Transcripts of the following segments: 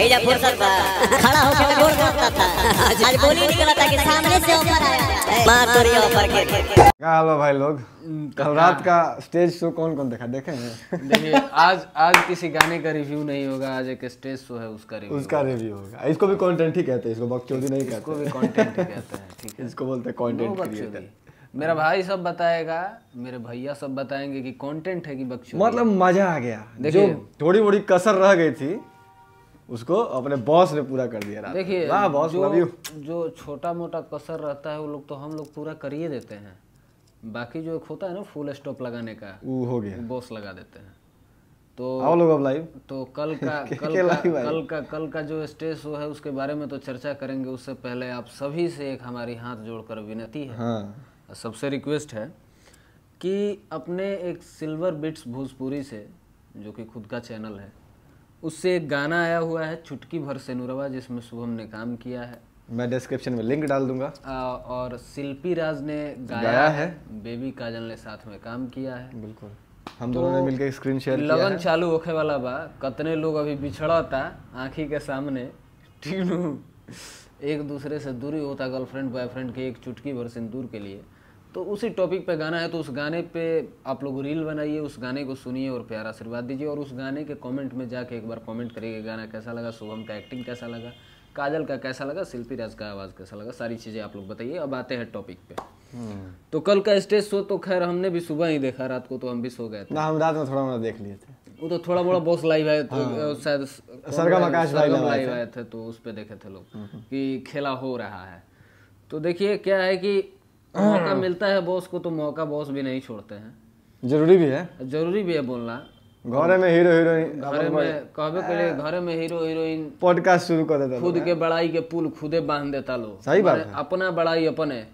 भेजा फुर्सत था खड़ा होकर गोल करता था आज बोली निकला था कि सामने से ऊपर आया मार तोरी ऊपर के क्या हाल है भाई लोग हम्म, कल रात का स्टेज शो कौन कौन देखा देखे हैं देखिए आज आज किसी गाने का रिव्यू नहीं होगा आज एक स्टेज शो है उसका रिव्यू उसका रिव्यू होगा इसको भी कंटेंट ही कहते हैं इसको बक चौधरी नहीं कहते इसको भी कंटेंट ही कहते हैं ठीक है इसको बोलते हैं कंटेंट क्रिएटर मेरा भाई सब बताएगा मेरे भैया सब बताएंगे कि कंटेंट है कि बक्चू मतलब मजा आ गया देखिए थोड़ी बड़ी कसर रह गई थी उसको अपने बॉस ने पूरा कर दिया देखिए बॉस जो, जो छोटा मोटा कसर रहता है वो लोग तो हम लोग पूरा कर ही देते हैं बाकी जो एक होता है ना फुल स्टॉप लगाने का वो हो गया बॉस लगा देते हैं तो आओ लोग अब लाइव तो कल का कल का कल का कल का जो स्टेज शो है उसके बारे में तो चर्चा करेंगे उससे पहले आप सभी से एक हमारी हाथ जोड़कर विनती है हाँ। सबसे रिक्वेस्ट है कि अपने एक सिल्वर बिट्स भोजपुरी से जो कि खुद का चैनल है उससे एक गाना आया हुआ है चुटकी भर से नूरवा जिसमें शुभम ने काम किया है मैं डिस्क्रिप्शन में लिंक डाल दूंगा आ, और शिल्पी राज ने गाया, गाया है बेबी काजल ने साथ में काम किया है बिल्कुल हम दोनों ने तो मिलकर स्क्रीन शेयर लगन चालू होखे वाला बा कतने लोग अभी बिछड़ा था आंखी के सामने टीनू एक दूसरे से दूरी होता गर्लफ्रेंड बॉयफ्रेंड के एक चुटकी भर सिंदूर के लिए तो उसी टॉपिक पे गाना है तो उस गाने पे आप लोग रील बनाइए उस गाने को सुनिए और प्यार आशीर्वाद दीजिए और उस गाने के कमेंट में जाके एक बार कमेंट करिए गाना कैसा लगा शुभम का एक्टिंग कैसा लगा काजल का कैसा लगा शिल्पी राज का आवाज़ कैसा लगा सारी चीज़ें आप लोग बताइए अब आते हैं टॉपिक पे हम्म। तो कल का स्टेज शो तो खैर हमने भी सुबह ही देखा रात को तो हम भी सो गए थे ना हम रात में थोड़ा मोड़ा देख लिए थे वो तो थोड़ा बड़ा बॉस लाइव आए था तो, हाँ। शायद सरगम आकाश लाइव आए थे तो उस पर देखे थे लोग हम्म। कि खेला हो रहा है तो देखिए क्या है कि मौका हाँ। मिलता है बॉस को तो मौका बॉस भी नहीं छोड़ते हैं जरूरी भी है जरूरी भी है बोलना घरे में हीरो हीरोइन घरे में कहबे के लिए घरे में हीरो हीरोइन पॉडकास्ट शुरू कर देता खुद के बड़ाई के पुल खुदे बांध देता लो सही बात है अपना बड़ाई अपन है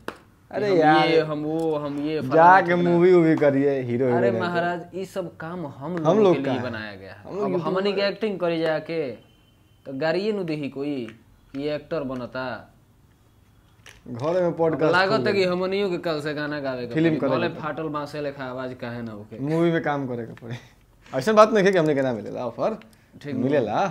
अरे यार ये हम वो हम ये जाके मूवी वूवी करिए हीरो अरे महाराज ये सब काम हम लोग हम लोग के लिए बनाया गया है हम हमने के एक्टिंग करी जाके तो गाड़िए नु देही कोई ये एक्टर बनता घर में पॉडकास्ट लागत है कि हमनियो के कल से गाना गावे के फिल्म करे बोले फाटल बांसे खा आवाज काहे ना ओके मूवी में काम करे के पड़े ऐसा बात नहीं है कि हमने के ना मिलेला ऑफर ठीक मिलेला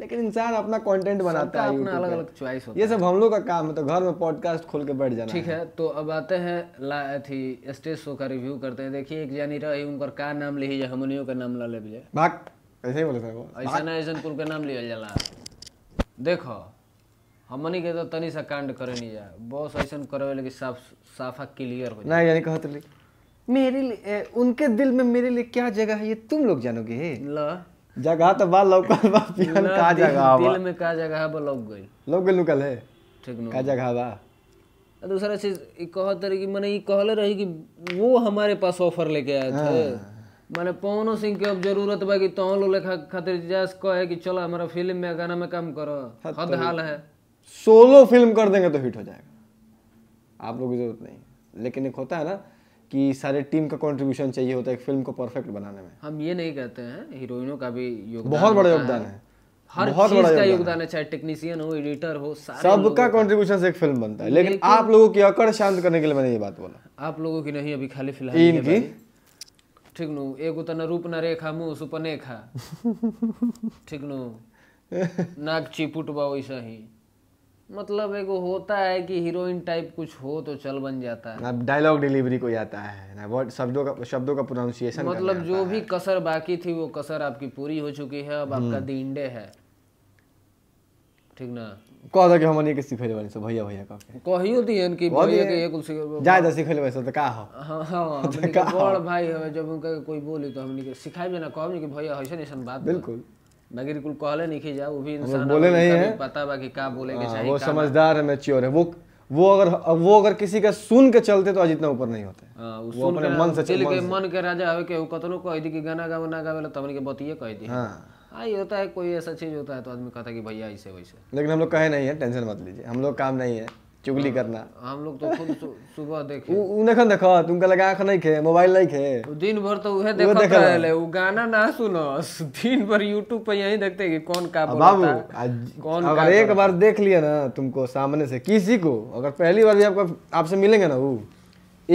लेकिन इंसान अपना कंटेंट बनाता है अपना अलग अलग चॉइस होता है ये सब हम लोग का काम है तो घर में पॉडकास्ट खोल के बैठ जाना ठीक है तो अब आते हैं ला अथी स्टेज शो का रिव्यू करते हैं देखिए एक जानी रही उनका का नाम लिही जे हमनियो का नाम ला ले भाग ऐसे ही बोले थे ऐसा ना ऐसा कुल का नाम लिया जाला देखो हमनी के तो तनी सा कांड करे नहीं जा बॉस ऐसा करे लगे साफ साफा क्लियर हो जाए यानी कहत ली मेरे लिए उनके दिल में मेरे लिए क्या जगह है ये तुम लोग जानोगे ल जगह तो बा का बा पियन का जगह बा दिल में का जगह है बा लोग गई लोग गई लुकल है ठीक नो का जगह बा दूसरा चीज ई कहत रही कि माने ई कहले रही कि वो हमारे पास ऑफर लेके आए थे हाँ। माने पवन सिंह के अब जरूरत बा कि तोहन लोग खातिर जास कहे कि चलो हमारा फिल्म में गाना में काम करो हद तो हाल है सोलो फिल्म कर देंगे तो हिट हो जाएगा आप लोगों की जरूरत नहीं लेकिन एक होता है ना कि सारे टीम का कंट्रीब्यूशन चाहिए होता है एक फिल्म को परफेक्ट बनाने में हम ये नहीं कहते हैं हीरोइनों का भी योगदान बहुत बड़ा योगदान है हर बहुत चीज बड़ा का योगदान है चाहे टेक्नीशियन हो एडिटर हो सबका कंट्रीब्यूशन से एक फिल्म बनता है लेकिन, आप लोगों की अकड़ शांत करने के लिए मैंने ये बात बोला आप लोगों की नहीं अभी खाली फिलहाल इनकी ठीक नु एक उतना रूप न रेखा मुंह सुपने खा ठीक नु नाक चीपुट बा वैसा ही मतलब एगो होता है कि हीरोइन टाइप कुछ हो तो चल बन जाता है ना डायलॉग डिलीवरी को आता है ना वर्ड शब्दों का शब्दों का प्रोनाउंसिएशन मतलब जो भी कसर बाकी थी वो कसर आपकी पूरी हो चुकी है अब आपका हम्म। दिंडे है ठीक ना कह दो कि हम के सिखैले बानी सब भैया भैया कह के कहियो तो दियन कि भैया के एक उसी सिखैले ज्यादा तो सिखैले बानी त तो का हो हां हां हाँ, बड़ भाई है जब उनका कोई बोली तो हमनी के सिखाई में ना कहो कि भैया है ऐसा बात बिल्कुल बाकी कुल कॉले नहीं जाओ वो भी इंसान बोले नहीं है पता बाकी क्या बोले हाँ, के चाहिए वो समझदार है मैच्योर है वो वो अगर वो अगर किसी का सुन के चलते तो आज इतना ऊपर नहीं होते हाँ, वो अपने मन से चल के मन के राजा हवे के कतनो कह दी कि गाना गावे ना गावे तो के बतिए कह दी हाँ।, हाँ ये होता है कोई ऐसा चीज होता है तो आदमी कहता है कि भैया ऐसे वैसे लेकिन हम लोग कहे नहीं है टेंशन मत लीजिए हम लोग काम नहीं है चुगली हाँ। करना हम लोग तो खुद सुबह देखे उनखन देखो तुम का लगा खन नहीं खे मोबाइल नहीं खे तो दिन भर तो उहे देखत देख रहले उ गाना ना सुनो दिन भर YouTube पे यही देखते कि कौन का बोलता बाबू कौन अगर एक बार देख लिया ना तुमको सामने से किसी को अगर पहली बार भी आपको आपसे मिलेंगे ना वो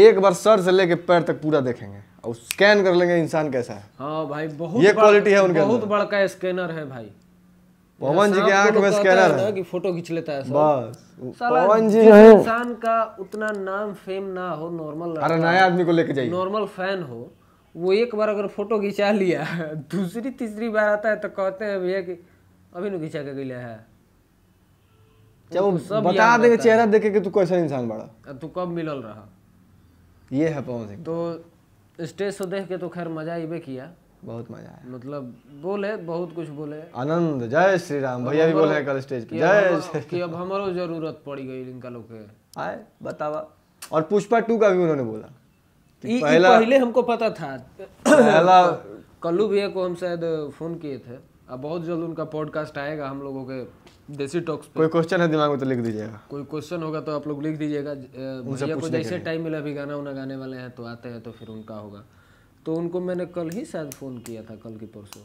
एक बार सर से लेके पैर तक पूरा देखेंगे और स्कैन कर लेंगे इंसान कैसा है हाँ भाई बहुत ये क्वालिटी है उनके बहुत बड़का स्कैनर है भाई पवन जी के आंख में स्कैनर है कि फोटो खींच लेता है सब बस पवन जी जो है इंसान का उतना नाम फेम ना हो नॉर्मल अरे नया आदमी को लेके जाइए नॉर्मल फैन हो वो एक बार अगर फोटो खिंचा लिया दूसरी तीसरी बार आता है तो कहते हैं भैया कि अभी नु खिंचा के गया है जब सब बता देंगे चेहरा देखे कि तू कैसा इंसान बड़ा तू कब मिलल रहा ये है पवन सिंह तो स्टेज से तो देख के तो खैर मजा इबे किया बहुत मजा आया मतलब बोले बहुत कुछ बोले आनंद जय श्री राम भैया भी बोले कल स्टेज पे जय कि अब हमारो जरूरत पड़ी गई इनका लोग के आए बतावा और पुष्पा टू का भी उन्होंने बोला पहला पहले हमको पता था पहला कल्लू भैया को हम शायद फोन किए थे अब बहुत जल्द उनका पॉडकास्ट आएगा हम लोगों के देसी टॉक्स पे कोई क्वेश्चन है दिमाग में तो लिख दीजिएगा कोई क्वेश्चन होगा तो आप लोग लिख दीजिएगा भैया को जैसे टाइम मिला अभी गाना उना गाने वाले हैं तो आते हैं तो फिर उनका होगा तो उनको मैंने कल ही शायद फ़ोन किया था कल की परसों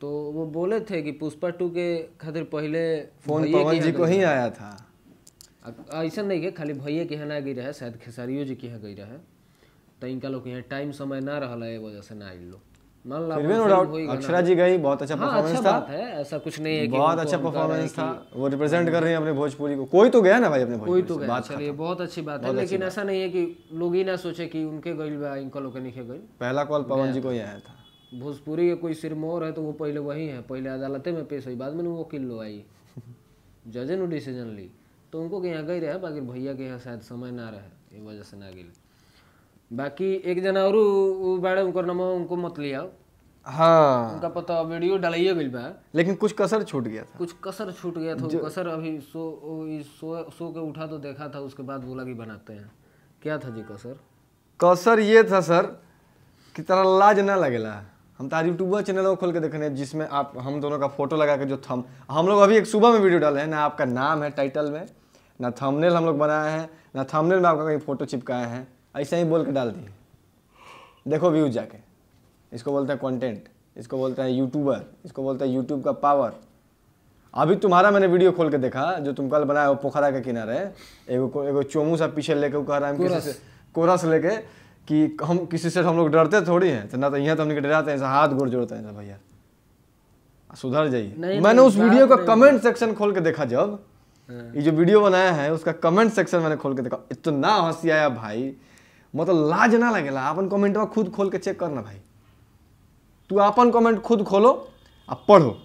तो वो बोले थे कि पुष्पा टू के खातिर पहले फोन पवन जी को ही आया था ऐसा नहीं है खाली भैया के यहाँ ना गई रहे शायद खेसारियो जी के यहाँ गई रहे तो इनका लोग यहाँ टाइम समय ना रहा है वजह से ना आई लोग नो डाउट अक्षरा जी गई बहुत अच्छा परफॉर्मेंस हाँ, अच्छा था ऐसा कुछ नहीं है बहुत अच्छा परफॉर्मेंस था वो रिप्रेजेंट हाँ। कर अपने भोजपुरी को कोई तो गया ना भाई अपने कोई तो गया चलिए बहुत अच्छी बात है लेकिन ऐसा नहीं है कि लोग ही ना सोचे कि उनके गई इनका लोग नहीं गई पहला कॉल पवन जी को ही आया था भोजपुरी के कोई सिरमौर है तो वो पहले वही है पहले अदालते में पेश हुई बाद में वो वकील लो आई जजे ने डिसीजन ली तो उनको यहाँ गई रहे बाकी भैया के यहाँ शायद समय ना रहे ये वजह से ना गई बाकी एक जना और बाड़े उनको नाम उनको मत लिया हाँ उनका पता वीडियो डालिए मिल पा लेकिन कुछ कसर छूट गया था कुछ कसर छूट गया था कसर अभी सो सो सो के उठा तो देखा था उसके बाद बोला कि बनाते हैं क्या था जी कसर कसर ये था सर कि तरह लाज ना लगेला हम तो यूट्यूबर चैनल खोल के देखने जिसमें आप हम दोनों का फोटो लगा के जो थम हम लोग अभी एक सुबह में वीडियो डाले हैं ना आपका नाम है टाइटल में ना थंबनेल हम लोग बनाए हैं ना थंबनेल में आपका कहीं फोटो चिपकाए हैं ऐसा ही बोल के डाल दिए देखो व्यूज जाके इसको बोलते हैं कंटेंट इसको बोलते हैं यूट्यूबर इसको बोलते हैं यूट्यूब का पावर अभी तुम्हारा मैंने वीडियो खोल के देखा जो तुम कल बनाया वो पोखरा के किनारे एगो एगो चोमू सा पीछे लेके कह रहा है किसी से कोरस लेके कि हम किसी से तो हम लोग डरते थोड़ी हैं तो ना तो यहाँ तो हम डराते हैं हाथ गोड़ जोड़ते हैं भैया सुधर जाइए मैंने उस वीडियो का कमेंट सेक्शन खोल के देखा जब हाँ। ये जो वीडियो बनाया है उसका कमेंट सेक्शन मैंने खोल के देखा इतना हंसी आया भाई मत मतलब लाज ना लगे अपन कमेंट में खुद खोल के चेक करना भाई तू अपन कमेंट खुद खोलो आ पढ़ो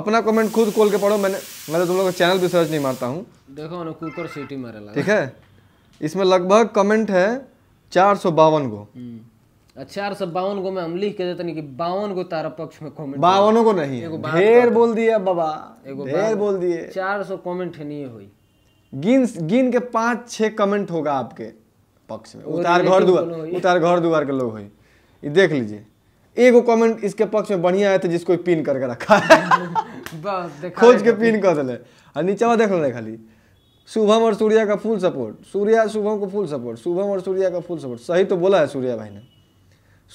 अपना कमेंट खुद खोल के पढ़ो मैंने मैं तो तुम लोग का चैनल भी सर्च नहीं मारता हूँ देखो ना कुकर सिटी मारे ठीक है इसमें लगभग कमेंट है चार सौ बावन गो हम्म। अच्छा, चार सौ बावन गो में हम लिख के देते नहीं कि बावन गो तारा पक्ष में कमेंट बावनों को नहीं ढेर बोल दिया बाबा ढेर बोल दिए चार सौ कमेंट नहीं हुई गिन गिन के पांच छह कमेंट होगा आपके पक्ष में उतार घर तो द्वार उतार घर दुआर के लोग हुई देख लीजिए एगो कमेंट इसके पक्ष में बढ़िया आया था तो जिसको पिन करके रखा है खोज के पिन कर दिले और नीचा देख लेना खाली शुभम और सूर्या का फुल सपोर्ट सूर्या शुभम को फुल सपोर्ट शुभम और सूर्या का फुल सपोर्ट सही तो बोला है सूर्या भाई ने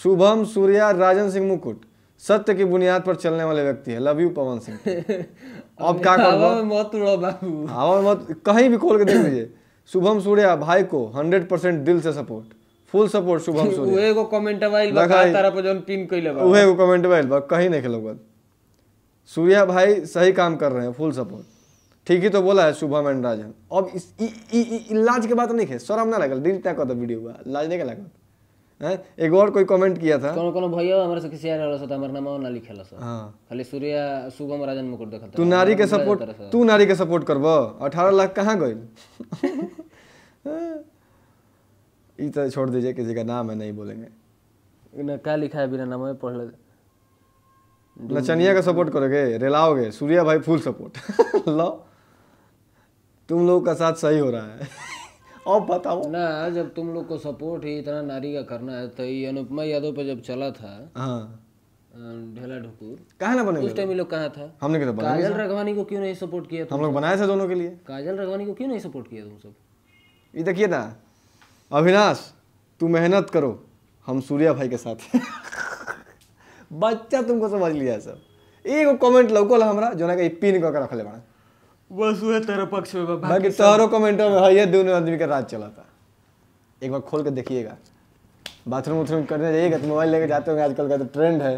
शुभम सूर्या राजन सिंह मुकुट सत्य की बुनियाद पर चलने वाले व्यक्ति है लव यू पवन सिंह अब क्या करो मत बाबू हवा मत कहीं भी खोल के देख लीजिए शुभम सूर्या भाई को 100 परसेंट दिल से support full support Shubham Surya उहे को कमेंट आइल बा तारा पर जोन पिन कइले बा उहे को कमेंट आइल कहीं नहीं खेलोगे सूर्या भाई सही काम कर रहे हैं फुल सपोर्ट ठीक ही तो बोला है शुभम एंड राजन अब इस इ, के बात नहीं है शर्म ना लगल डिलीट ना कर दो वीडियो लाज नहीं के लगल हैं एगो और कोई कमेंट किया था कौन कौन भैया हमारे से किसी यार रहला था हमारा नाम ना लिखेला था हां खाली सूर्य सुगम राजन मुकुट देखल तू नारी के सपोर्ट तू नारी के सपोर्ट करबो 18 लाख कहां गइल ई तो छोड़ दीजिए किसी का नाम है नहीं बोलेंगे ना का लिखा है बिना नाम में पढ़ ले नचनिया का सपोर्ट करोगे रेलाओगे सूर्या भाई फुल सपोर्ट लो तुम लोगों का साथ सही हो रहा है अब बताओ ना जब तुम लोग को सपोर्ट ही इतना नारी का करना है तो ये अनुपमा यादव पे जब चला था हाँ। ढेला ढुकुर कहा ना बने उस टाइम लोग कहा था हमने क्या तो काजल रघवानी को क्यों नहीं सपोर्ट किया हम लोग बनाए थे दोनों के लिए काजल रघवानी को क्यों नहीं सपोर्ट किया तुम सब ये देखिए ना अविनाश तू मेहनत करो हम सूर्या भाई के साथ बच्चा तुमको समझ लिया सब एक कमेंट लौकल हमारा जो ना कि पिन कर रख ले बना बस वसुए तेरे पक्ष में बाकी तोहरों कमेंटों में है ये दोनों आदमी का राज चला था एक बार खोल के देखिएगा बाथरूम वाथरूम करने जाइएगा तो मोबाइल लेकर जाते होंगे आजकल का तो ट्रेंड है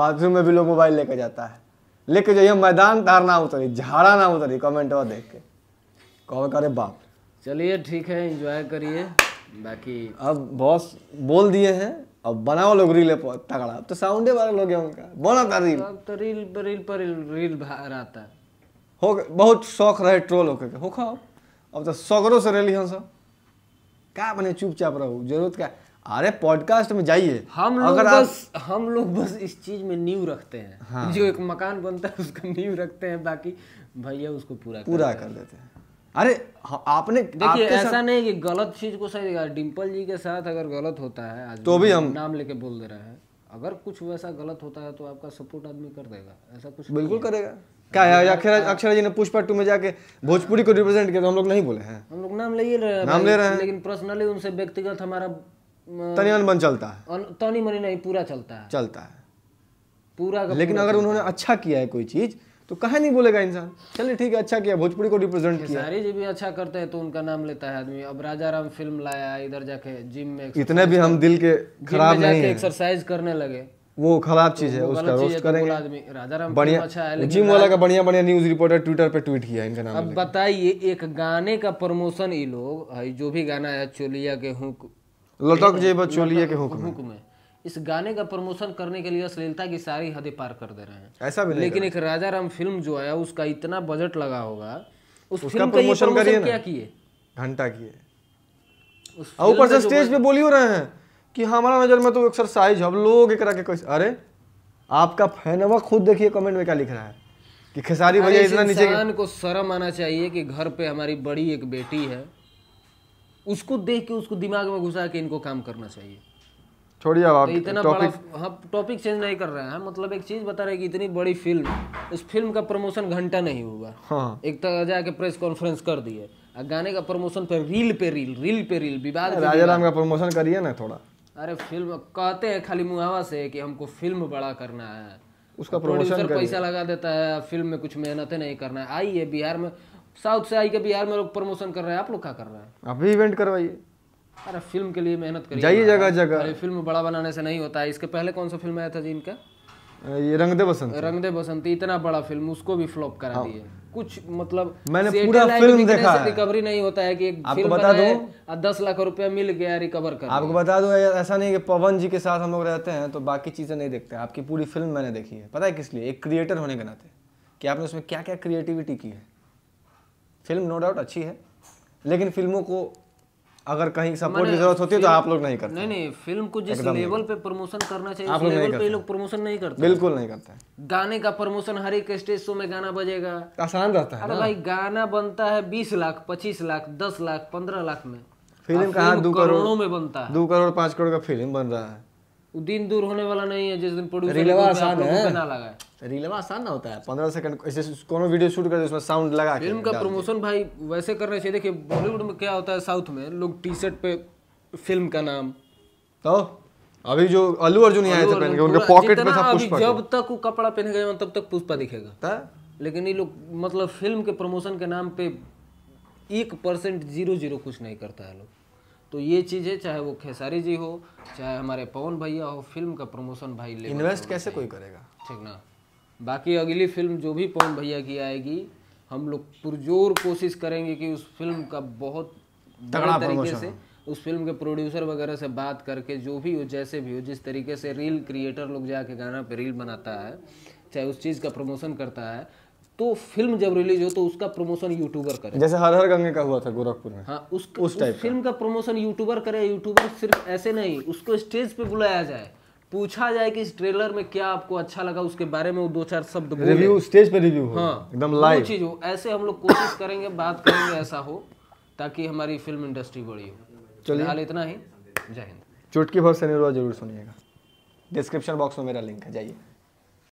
बाथरूम में भी लोग मोबाइल लेकर जाता है लेके जाइए मैदान तार ना उतरी झाड़ा ना उतरी कमेंट और देख के कहो करे बाप चलिए ठीक है इंजॉय करिए बाकी अब बॉस बोल दिए हैं अब बनाओ लोग रील तगड़ा अब तो साउंडे वाले लोग हैं उनका बोला था रील तो रील पर रील पर रील भार आता है हो बहुत शौक रहे ट्रोल होके हो खाओ अब तो सगरों से रेली सब क्या बने चुपचाप रहो जरूरत क्या अरे पॉडकास्ट में जाइए हम लोग अगर बस आप... हम लोग बस इस चीज में नींव रखते हैं हाँ। जो एक मकान बनता है उसका नींव रखते हैं बाकी भैया उसको पूरा पूरा कर, कर देते हैं अरे हाँ, आपने देखिए ऐसा साथ... नहीं कि गलत चीज को सही डिम्पल जी के साथ अगर गलत होता है आज तो भी हम नाम लेके बोल दे रहे हैं अगर कुछ वैसा गलत होता है तो आपका सपोर्ट आदमी कर देगा ऐसा कुछ बिल्कुल करेगा क्या है हाँ, अक्षर हाँ। अक्षरा जी ने पुष्पा टू में जाके भोजपुरी को रिप्रेजेंट किया तो हम लोग नहीं बोले हैं हम लोग नाम ले ही रहे नाम ले रहे हैं लेकिन पर्सनली उनसे व्यक्तिगत हमारा तनियान बन चलता है तनी मनी नहीं पूरा चलता है चलता है पूरा लेकिन अगर उन्होंने अच्छा किया है कोई चीज तो कहा नहीं बोलेगा इंसान चलिए ठीक है अच्छा किया भोजपुरी को रिप्रेजेंट किया सारी जी भी अच्छा करते हैं तो उनका नाम लेता है आदमी अब राजा राम फिल्म लाया इधर जाके जिम में इतने भी हम दिल के खराब नहीं एक्सरसाइज करने लगे वो खराब चीज है उसका रोस्ट तो करेंगे बढ़िया अच्छा जिम वाला का बढ़िया बढ़िया न्यूज रिपोर्टर ट्विटर पे ट्वीट किया इनका नाम अब बताइए एक गाने का प्रमोशन ये लोग है जो भी गाना है चोलिया के हुक लटक जेब चोलिया के हुक में इस गाने का प्रमोशन करने के लिए अश्लीलता की सारी हदें पार कर दे रहे हैं ऐसा भी लेकिन एक राजा राम फिल्म जो आया उसका इतना बजट लगा होगा उस फिल्म का प्रमोशन क्या किए घंटा किए ऊपर से स्टेज पे बोल ही रहे हैं कि हमारा नज़र में तो एक्सरसाइज हम लोग एक के कैसे अरे आपका फैनवा खुद देखिए कमेंट में क्या लिख रहा है कि खेसारी भैया इतना नीचे इंसान को शर्म आना चाहिए कि घर पे हमारी बड़ी एक बेटी है उसको देख के उसको दिमाग में घुसा के इनको काम करना चाहिए छोड़िए तो आप तो इतना टॉपिक हाँ टॉपिक चेंज नहीं कर रहे हैं मतलब एक चीज बता रहे कि इतनी बड़ी फिल्म उस फिल्म का प्रमोशन घंटा नहीं हुआ हाँ। एक तक जाके प्रेस कॉन्फ्रेंस कर दिए गाने का प्रमोशन पे रील पे रील रील पे रील विवाद राजा राम का प्रमोशन करिए ना थोड़ा अरे फिल्म कहते हैं खाली मुहावा से कि हमको फिल्म बड़ा करना है उसका प्रोड्यूसर पैसा लगा देता है फिल्म में कुछ मेहनत नहीं करना है आइए बिहार में साउथ से आई के बिहार में लोग प्रमोशन कर रहे हैं आप लोग क्या कर रहे हैं आप भी इवेंट करवाइए अरे फिल्म के लिए मेहनत करिए जाइए जगह जगह अरे फिल्म बड़ा बनाने से नहीं होता है इसके पहले कौन सा फिल्म आया था जी इनका ये रंगदे बसंत रंगदे बसंत बसंती इतना बड़ा फिल्म उसको भी फ्लॉप करा हाँ। दिए कुछ मतलब मैंने पूरा फिल्म देखा है रिकवरी नहीं होता है कि आपको बता दो दस लाख रुपया मिल गया रिकवर कर आपको बता दो ऐसा नहीं कि पवन जी के साथ हम लोग रहते हैं तो बाकी चीजें नहीं देखते आपकी पूरी फिल्म मैंने देखी है पता है किस लिए एक क्रिएटर होने के नाते कि आपने उसमें क्या क्या क्रिएटिविटी की है फिल्म नो डाउट अच्छी है लेकिन फिल्मों को अगर कहीं सपोर्ट की जरूरत होती है तो आप लोग नहीं करते नहीं नहीं फिल्म को जिस लेवल पे प्रमोशन करना चाहिए आप लेवल पे लोग प्रमोशन नहीं करते बिल्कुल नहीं करते गाने का प्रमोशन हर एक स्टेज शो में गाना बजेगा आसान रहता है अरे भाई गाना बनता है बीस लाख पच्चीस लाख दस लाख पंद्रह लाख में फिल्म कहाँ दो करोड़ों में बनता है दो करोड़ पाँच करोड़ का फिल्म बन रहा है दिन दूर होने वाला नहीं है जिस दिन प्रोड्यूसर रिलवा आसान है ना रिलवा आसान ना होता है पंद्रह सेकंड ऐसे कोनो वीडियो शूट कर उसमें साउंड लगा फिल्म का प्रमोशन भाई वैसे करना चाहिए देखिए बॉलीवुड में क्या होता है साउथ में लोग टी शर्ट पे फिल्म का नाम तो अभी जो अल्लू अर्जुन आए थे पहन के उनके पॉकेट में था पुष्पा जब तक वो कपड़ा पहन गए तब तक पुष्पा दिखेगा लेकिन ये लोग मतलब फिल्म के प्रमोशन के नाम पे एक परसेंट जीरो जीरो कुछ नहीं करता है लोग तो ये चीज है चाहे वो खेसारी जी हो चाहे हमारे पवन भैया हो फिल्म का प्रमोशन भाई ले इन्वेस्ट कैसे कोई करेगा ठीक ना बाकी अगली फिल्म जो भी पवन भैया की आएगी हम लोग पुरजोर कोशिश करेंगे कि उस फिल्म का बहुत तगड़ा तरीके से उस फिल्म के प्रोड्यूसर वगैरह से बात करके जो भी हो जैसे भी हो जिस तरीके से रील क्रिएटर लोग जाके गाना पे रील बनाता है चाहे उस चीज़ का प्रमोशन करता है तो फिल्म जब रिलीज हो तो उसका प्रमोशन यूट्यूबर करे जैसे हर हर गंगे का हुआ था गोरखपुर में हाँ उस, उस, उस फिल्म का प्रमोशन यूट्यूबर करे यूट्यूबर सिर्फ ऐसे नहीं उसको स्टेज पे बुलाया जाए पूछा जाए कि इस ट्रेलर में क्या आपको अच्छा लगा उसके बारे में वो दो चार शब्द रिव्यू स्टेज पे रिव्यू हाँ एकदम लाइव चीज हो ऐसे हम लोग कोशिश करेंगे बात करेंगे ऐसा हो ताकि हमारी फिल्म इंडस्ट्री बड़ी हो चलिए इतना ही जय हिंद चुटकी भर से जरूर सुनिएगा डिस्क्रिप्शन बॉक्स में मेरा लिंक है जाइए